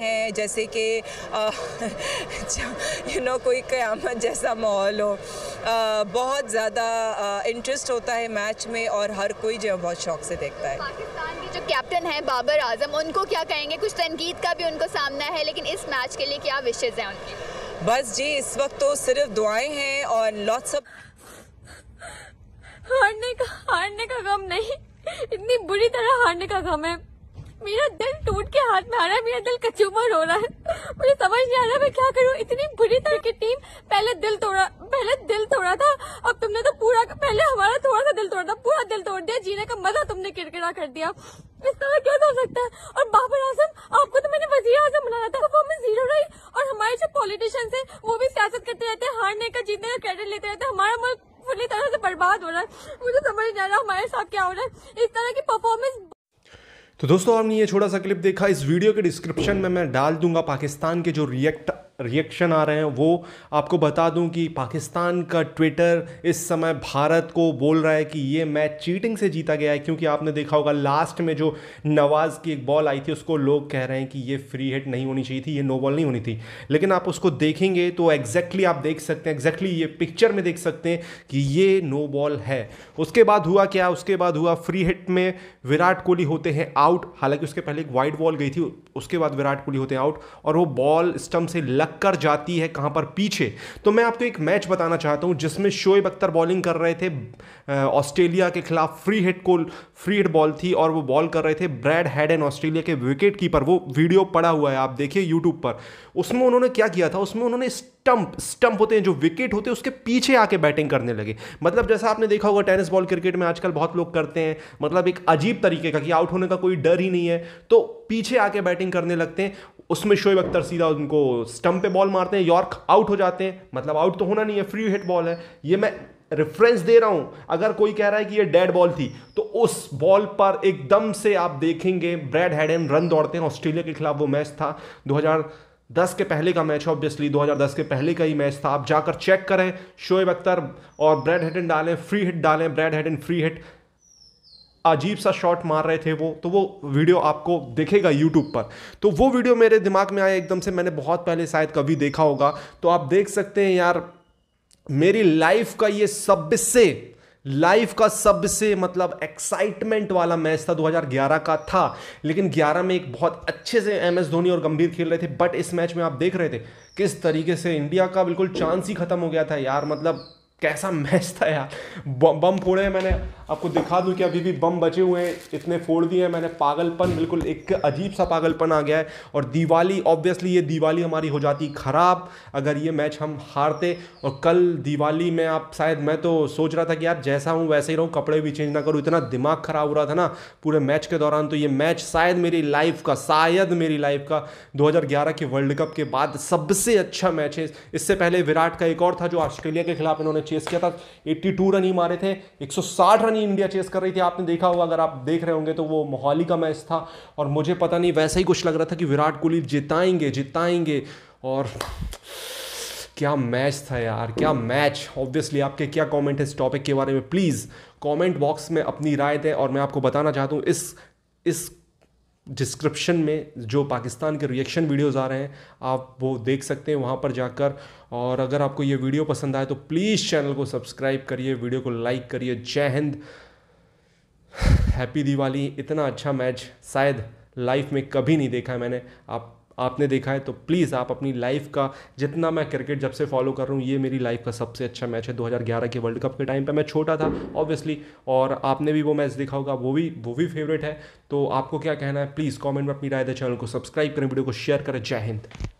हैं जैसे कि यू नो कोई क़यामत जैसा माहौल हो आ, बहुत ज़्यादा इंटरेस्ट होता है मैच में और हर कोई जो है बहुत शौक से देखता है पाकिस्तान के जो कैप्टन हैं बाबर आजम उनको क्या कहेंगे कुछ तनकीद का भी उनको सामना है लेकिन इस मैच के लिए क्या विशेज़ हैं उनकी बस जी इस वक्त तो सिर्फ दुआएं हैं और लॉट्स ऑफ हारने का हारने का गम नहीं इतनी बुरी तरह हारने का गम है मेरा दिल टूट के हाथ में आ रहा है मेरा दिल कचूमर हो रहा है मुझे समझ नहीं आ रहा मैं क्या करूँ इतनी बुरी तरह की टीम पहले दिल तोड़ा पहले दिल तोड़ा था अब तुमने तो पूरा पहले हमारा थोड़ा सा दिल तोड़ा था पूरा दिल तोड़ दिया जीने का मजा तुमने किरकिरा कर दिया इस तरह क्या हो सकता है और बाबर आजम आपको तो मैंने वजीर आजम बनाना था वो हमें जीरो रही और हमारे जो पॉलिटिशियंस है वो भी सियासत करते रहते हैं हारने का जीतने का क्रेडिट लेते रहते हैं हमारा मुल्क पूरी तरह से बर्बाद हो रहा है मुझे समझ नहीं आ रहा हमारे साथ क्या हो रहा है इस तरह की परफॉर्मेंस तो दोस्तों हमने ये छोटा सा क्लिप देखा इस वीडियो के डिस्क्रिप्शन में मैं डाल दूंगा पाकिस्तान के जो रिएक्ट रिएक्शन आ रहे हैं वो आपको बता दूं कि पाकिस्तान का ट्विटर इस समय भारत को बोल रहा है कि ये मैच चीटिंग से जीता गया है क्योंकि आपने देखा होगा लास्ट में जो नवाज़ की एक बॉल आई थी उसको लोग कह रहे हैं कि ये फ्री हिट नहीं होनी चाहिए थी ये नो बॉल नहीं होनी थी लेकिन आप उसको देखेंगे तो एग्जैक्टली आप देख सकते हैं एग्जैक्टली ये पिक्चर में देख सकते हैं कि ये नो बॉल है उसके बाद हुआ क्या उसके बाद हुआ फ्री हिट में विराट कोहली होते हैं आउट हालांकि उसके पहले एक वाइड बॉल गई थी उसके बाद विराट कोहली होते हैं आउट और वो बॉल स्टम्प से लग लग कर जाती है कहां पर पीछे तो मैं आपको एक मैच बताना चाहता हूं जिसमें शोएब अख्तर बॉलिंग कर रहे थे ऑस्ट्रेलिया के खिलाफ फ्री हिट को फ्री हिट बॉल थी और वो बॉल कर रहे थे ब्रैड हैड एन ऑस्ट्रेलिया के विकेट कीपर वो वीडियो पड़ा हुआ है आप देखिए यूट्यूब पर उसमें उन्होंने क्या किया था उसमें उन्होंने स्टंप स्टंप होते हैं जो विकेट होते हैं उसके पीछे आके बैटिंग करने लगे मतलब जैसा आपने देखा होगा टेनिस बॉल क्रिकेट में आजकल बहुत लोग करते हैं मतलब एक अजीब तरीके का कि आउट होने का कोई डर ही नहीं है तो पीछे आके बैटिंग करने लगते हैं उसमें शोएब अख्तर सीधा उनको स्टम्प पे बॉल मारते हैं यॉर्क आउट हो जाते हैं मतलब आउट तो होना नहीं है फ्री हिट बॉल है ये मैं रेफरेंस दे रहा हूं अगर कोई कह रहा है कि ये डेड बॉल थी तो उस बॉल पर एकदम से आप देखेंगे ब्रैड हैडन रन दौड़ते हैं ऑस्ट्रेलिया के खिलाफ वो मैच था 2010 के पहले का मैच है ऑब्वियसली 2010 के पहले का ही मैच था आप जाकर चेक करें शोएब अख्तर और ब्रैड हेडन डालें फ्री हिट डालें ब्रैड हेडन फ्री हिट अजीब सा शॉट मार रहे थे वो तो वो वीडियो आपको देखेगा यूट्यूब पर तो वो वीडियो मेरे दिमाग में आया एकदम से मैंने बहुत पहले शायद कभी देखा होगा तो आप देख सकते हैं यार मेरी लाइफ का ये सबसे लाइफ का सबसे मतलब एक्साइटमेंट वाला मैच था 2011 का था लेकिन 11 में एक बहुत अच्छे से एम एस धोनी और गंभीर खेल रहे थे बट इस मैच में आप देख रहे थे किस तरीके से इंडिया का बिल्कुल चांस ही खत्म हो गया था यार मतलब कैसा मैच था यार बम फोड़े हैं मैंने आपको दिखा दूं कि अभी भी बम बचे हुए हैं इतने फोड़ दिए हैं मैंने पागलपन बिल्कुल एक अजीब सा पागलपन आ गया है और दिवाली ऑब्वियसली ये दिवाली हमारी हो जाती ख़राब अगर ये मैच हम हारते और कल दिवाली में आप शायद मैं तो सोच रहा था कि यार जैसा हूँ वैसे ही रहूँ कपड़े भी चेंज ना करूँ इतना दिमाग ख़राब हो रहा था ना पूरे मैच के दौरान तो ये मैच शायद मेरी लाइफ का शायद मेरी लाइफ का दो के वर्ल्ड कप के बाद सबसे अच्छा मैच है इससे पहले विराट का एक और था जो ऑस्ट्रेलिया के खिलाफ इन्होंने चेस किया था 82 रन ही मारे थे 160 रन ही इंडिया चेस कर रही थी आपने देखा होगा अगर आप देख रहे होंगे तो वो मोहाली का मैच था और मुझे पता नहीं वैसा ही कुछ लग रहा था कि विराट कोहली जिताएंगे जिताएंगे और क्या मैच था यार क्या मैच ऑब्वियसली आपके क्या कमेंट है इस टॉपिक के बारे में प्लीज़ कमेंट बॉक्स में अपनी राय दें और मैं आपको बताना चाहता हूँ इस इस डिस्क्रिप्शन में जो पाकिस्तान के रिएक्शन वीडियोस आ रहे हैं आप वो देख सकते हैं वहाँ पर जाकर और अगर आपको ये वीडियो पसंद आए तो प्लीज़ चैनल को सब्सक्राइब करिए वीडियो को लाइक करिए जय हिंद हैप्पी दिवाली इतना अच्छा मैच शायद लाइफ में कभी नहीं देखा है मैंने आप आपने देखा है तो प्लीज़ आप अपनी लाइफ का जितना मैं क्रिकेट जब से फॉलो कर रहा हूँ ये मेरी लाइफ का सबसे अच्छा मैच है 2011 के वर्ल्ड कप के टाइम पे मैं छोटा था ऑब्वियसली और आपने भी वो मैच देखा होगा वो भी वो भी फेवरेट है तो आपको क्या कहना है प्लीज़ कॉमेंट में अपनी राय दे चैनल को सब्सक्राइब करें वीडियो को शेयर करें जय हिंद